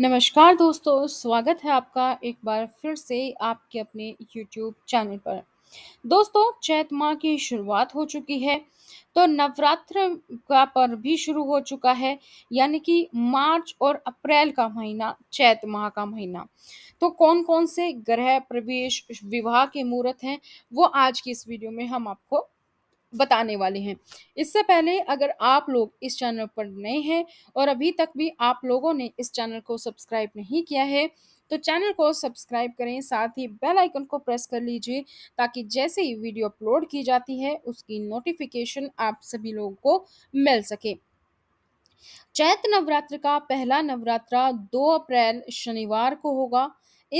नमस्कार दोस्तों, स्वागत है आपका एक बार फिर से आपके अपने यूट्यूब चैनल पर। दोस्तों चैत माह की शुरुआत हो चुकी है, तो नवरात्र का पर्व भी शुरू हो चुका है, यानी कि मार्च और अप्रैल का महीना चैत माह का महीना। तो कौन-कौन से ग्रह प्रवेश, विवाह के मुहूर्त हैं, वो आज की इस वीडियो में हम आपको बताने वाले हैं इससे पहले अगर आप लोग इस चैनल पर नए हैं और अभी तक भी आप लोगों ने इस चैनल को सब्सक्राइब नहीं किया है तो चैनल को सब्सक्राइब करें साथ ही बेल आइकन को प्रेस कर लीजिए ताकि जैसे ही वीडियो अपलोड की जाती है उसकी नोटिफिकेशन आप सभी लोगों को मिल सके चैत नवरात्र का पहला नवरात्रा 2 अप्रैल शनिवार को होगा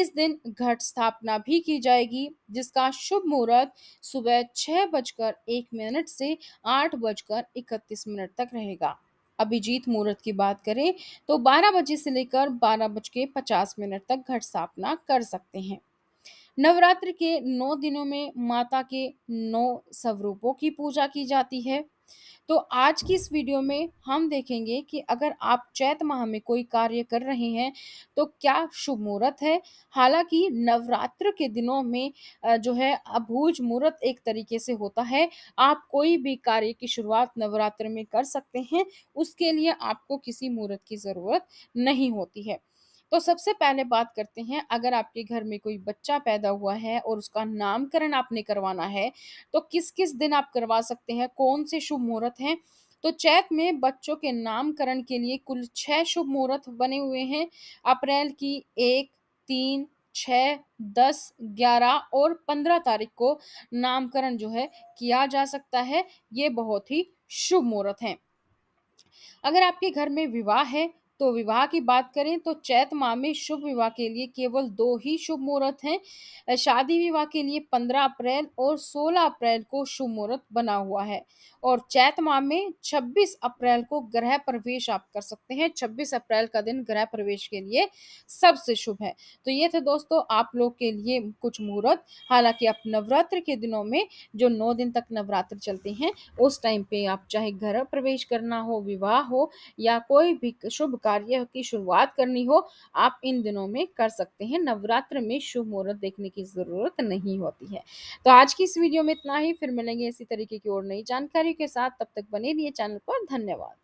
इस दिन घट स्थापना भी की जाएगी जिसका शुभ मुहूर्त सुबह छः बजकर एक मिनट से आठ बजकर इकतीस मिनट तक रहेगा अभिजीत मुहूर्त की बात करें तो 12 बजे से लेकर बारह बज के पचास मिनट तक घट स्थापना कर सकते हैं नवरात्र के नौ दिनों में माता के नौ स्वरूपों की पूजा की जाती है तो आज की इस वीडियो में हम देखेंगे कि अगर आप चैत माह में कोई कार्य कर रहे हैं तो क्या शुभ मुहूर्त है हालांकि नवरात्र के दिनों में जो है अभूज मुहूर्त एक तरीके से होता है आप कोई भी कार्य की शुरुआत नवरात्र में कर सकते हैं उसके लिए आपको किसी मुहूर्त की ज़रूरत नहीं होती है तो सबसे पहले बात करते हैं अगर आपके घर में कोई बच्चा पैदा हुआ है और उसका नामकरण आपने करवाना है तो किस किस दिन आप करवा सकते हैं कौन से शुभ मुहूर्त हैं तो चैत में बच्चों के नामकरण के लिए कुल छः शुभ मुहूर्त बने हुए हैं अप्रैल की एक तीन छः दस ग्यारह और पंद्रह तारीख को नामकरण जो है किया जा सकता है ये बहुत ही शुभ मुहूर्त हैं अगर आपके घर में विवाह है तो विवाह की बात करें तो चैत माह में शुभ विवाह के लिए केवल दो ही शुभ मुहूर्त हैं शादी विवाह के लिए 15 अप्रैल और 16 अप्रैल को शुभ मुहूर्त बना हुआ है और चैत माह में 26 अप्रैल को ग्रह प्रवेश आप कर सकते हैं 26 अप्रैल का दिन ग्रह प्रवेश के लिए सबसे शुभ है तो ये थे दोस्तों आप लोग के लिए कुछ मुहूर्त हालांकि आप नवरात्र के दिनों में जो नौ दिन तक नवरात्र चलते हैं उस टाइम पे आप चाहे घर प्रवेश करना हो विवाह हो या कोई भी शुभ कार्य की शुरुआत करनी हो आप इन दिनों में कर सकते हैं नवरात्र में शुभ मुहूर्त देखने की ज़रूरत नहीं होती है तो आज की इस वीडियो में इतना ही फिर मिलेंगे इसी तरीके की और नई जानकारी के साथ तब तक बने रहिए चैनल पर धन्यवाद